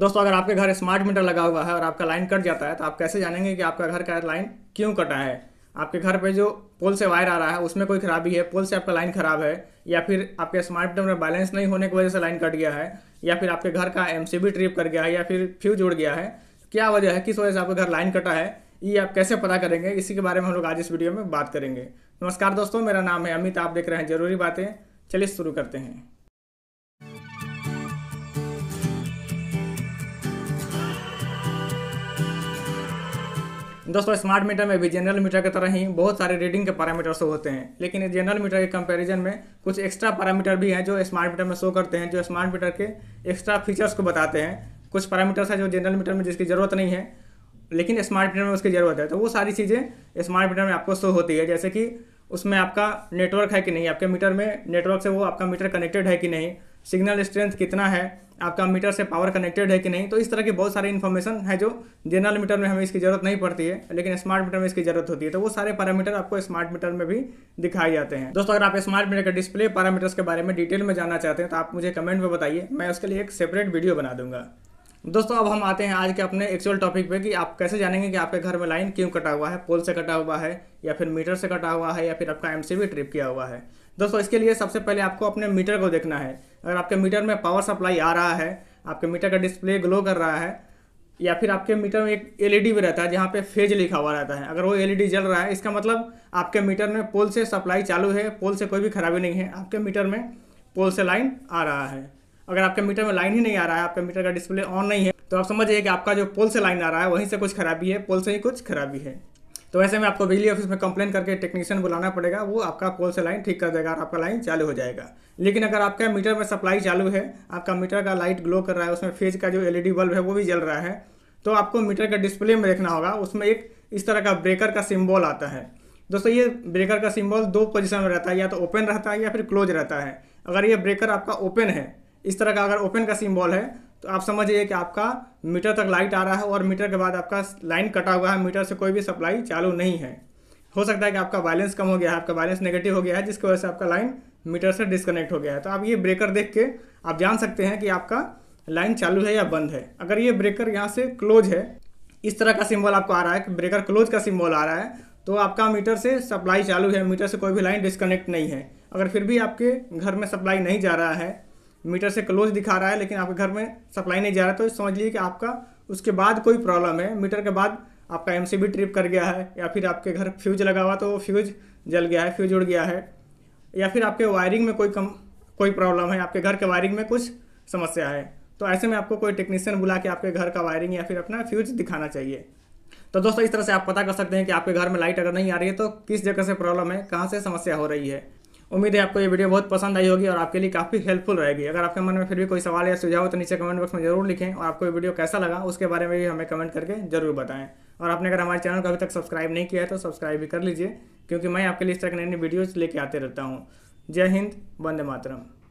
दोस्तों अगर आपके घर स्मार्ट मीटर लगा हुआ है और आपका लाइन कट जाता है तो आप कैसे जानेंगे कि आपका घर का लाइन क्यों कटा है आपके घर पे जो पोल से वायर आ रहा है उसमें कोई खराबी है पोल से आपका लाइन खराब है या फिर आपके स्मार्ट मीटर में बैलेंस नहीं होने की वजह से लाइन कट गया है या फिर आपके घर का एम ट्रिप कर गया है या फिर फ्यूज उड़ गया है क्या वजह है किस वजह से आपका घर लाइन कटा है ये आप कैसे पता करेंगे इसी के बारे में हम लोग आज इस वीडियो में बात करेंगे नमस्कार दोस्तों मेरा नाम है अमित आप देख रहे हैं जरूरी बातें चलिए शुरू करते हैं दोस्तों स्मार्ट मीटर में भी जनरल मीटर की तरह ही बहुत सारे रीडिंग के पैरामीटर शो होते हैं लेकिन जनरल मीटर के कंपैरिजन में कुछ एक्स्ट्रा पैरामीटर भी हैं जो स्मार्ट मीटर में शो करते हैं जो स्मार्ट मीटर के एक्स्ट्रा फीचर्स को बताते हैं कुछ पैरामीटर्स हैं जो जनरल मीटर में जिसकी ज़रूरत नहीं है लेकिन स्मार्ट मीटर में उसकी ज़रूरत है तो वो सारी चीज़ें स्मार्ट मीटर में आपको शो होती है जैसे कि उसमें आपका नेटवर्क है कि नहीं आपके मीटर में नेटवर्क से वो आपका मीटर कनेक्टेड है कि नहीं सिग्नल स्ट्रेंथ कितना है आपका मीटर से पावर कनेक्टेड है कि नहीं तो इस तरह की बहुत सारी इन्फॉर्मेशन है जो जनरल मीटर में हमें इसकी ज़रूरत नहीं पड़ती है लेकिन स्मार्ट मीटर में इसकी ज़रूरत होती है तो वो सारे पैरामीटर आपको स्मार्ट मीटर में भी दिखाए जाते हैं दोस्तों अगर आप स्मार्ट मीटर के डिस्प्ले पैरामीटर्स के बारे में डिटेल में जानना चाहते हैं तो आप मुझे कमेंट में बताइए मैं उसके लिए एक सेपरेट वीडियो बना दूंगा दोस्तों अब हम आते हैं आज के अपने एक्चुअल टॉपिक पे कि आप कैसे जानेंगे कि आपके घर में लाइन क्यों कटा हुआ है पोल से कटा हुआ है या फिर मीटर से कटा हुआ है या फिर आपका एमसीबी ट्रिप किया हुआ है दोस्तों इसके लिए सबसे पहले आपको अपने मीटर को देखना है अगर आपके मीटर में पावर सप्लाई आ रहा है आपके मीटर का डिस्प्ले ग्लो कर रहा है या फिर आपके मीटर में एक एल e भी रहता है जहाँ पे फेज लिखा हुआ रहता है अगर वो एल e जल रहा है इसका मतलब आपके मीटर में पोल से सप्लाई चालू है पोल से कोई भी खराबी नहीं है आपके मीटर में पोल से लाइन आ रहा है अगर आपके मीटर में लाइन ही नहीं आ रहा है आपका मीटर का डिस्प्ले ऑन नहीं है तो आप समझिए कि आपका जो पोल से लाइन आ रहा है वहीं से कुछ खराबी है पोल से ही कुछ खराबी है तो वैसे में आपको बिजली ऑफिस में कंप्लेन करके टेक्नीशियन बुलाना पड़ेगा वो आपका पोल से लाइन ठीक कर देगा और आपका लाइन चालू हो जाएगा लेकिन अगर आपका मीटर में सप्लाई चालू है आपका मीटर का लाइट ग्लो कर रहा है उसमें फेज का जो एल बल्ब है वो भी जल रहा है तो आपको मीटर का डिस्प्ले में देखना होगा उसमें एक इस तरह का ब्रेकर का सिम्बॉल आता है दोस्तों ये ब्रेकर का सिम्बॉल दो पोजिशन में रहता है या तो ओपन रहता है या फिर क्लोज रहता है अगर ये ब्रेकर आपका ओपन है इस तरह का अगर ओपन का सिम्बॉल है तो आप समझिए कि आपका मीटर तक लाइट आ रहा है और मीटर के बाद आपका लाइन कटा हुआ है मीटर से कोई भी सप्लाई चालू नहीं है हो सकता है कि आपका बैलेंस कम हो गया है आपका बैलेंस नेगेटिव हो गया है जिसकी वजह से आपका लाइन मीटर से डिस्कनेक्ट हो गया है तो आप ये ब्रेकर देख के आप जान सकते हैं कि आपका लाइन चालू है या बंद है अगर ये ब्रेकर यहाँ से क्लोज है इस तरह का सिम्बॉल आपको आ रहा है कि ब्रेकर क्लोज का सिम्बॉल आ रहा है तो आपका मीटर से सप्लाई चालू है मीटर से कोई भी लाइन डिस्कनेक्ट नहीं है अगर फिर भी आपके घर में सप्लाई नहीं जा रहा है मीटर से क्लोज दिखा रहा है लेकिन आपके घर में सप्लाई नहीं जा रहा तो समझ लीजिए कि आपका उसके बाद कोई प्रॉब्लम है मीटर के बाद आपका एम ट्रिप कर गया है या फिर आपके घर फ्यूज लगा हुआ तो फ्यूज जल गया है फ्यूज उड़ गया है या फिर आपके वायरिंग में कोई कम कोई प्रॉब्लम है आपके घर के वायरिंग में कुछ समस्या है तो ऐसे में आपको कोई टेक्नीशियन बुला के आपके घर का वायरिंग या फिर अपना फ्यूज दिखाना चाहिए तो दोस्तों इस तरह से आप पता कर सकते हैं कि आपके घर में लाइट अगर नहीं आ रही है तो किस जगह से प्रॉब्लम है कहाँ से समस्या हो रही है उम्मीद है आपको ये वीडियो बहुत पसंद आई होगी और आपके लिए काफ़ी हेल्पफुल रहेगी अगर आपके मन में फिर भी कोई सवाल या सुझाव हो तो नीचे कमेंट बॉक्स में जरूर लिखें और आपको ये वीडियो कैसा लगा उसके बारे में भी हमें कमेंट करके जरूर बताएं और आपने अगर हमारे चैनल को अभी तक सब्सक्राइब नहीं किया है तो सब्सक्राइब भी कर लीजिए क्योंकि मैं आपके लिए इस तरह नई नई वीडियोज़ लेके आते रहता हूँ जय हिंद वंदे मातरम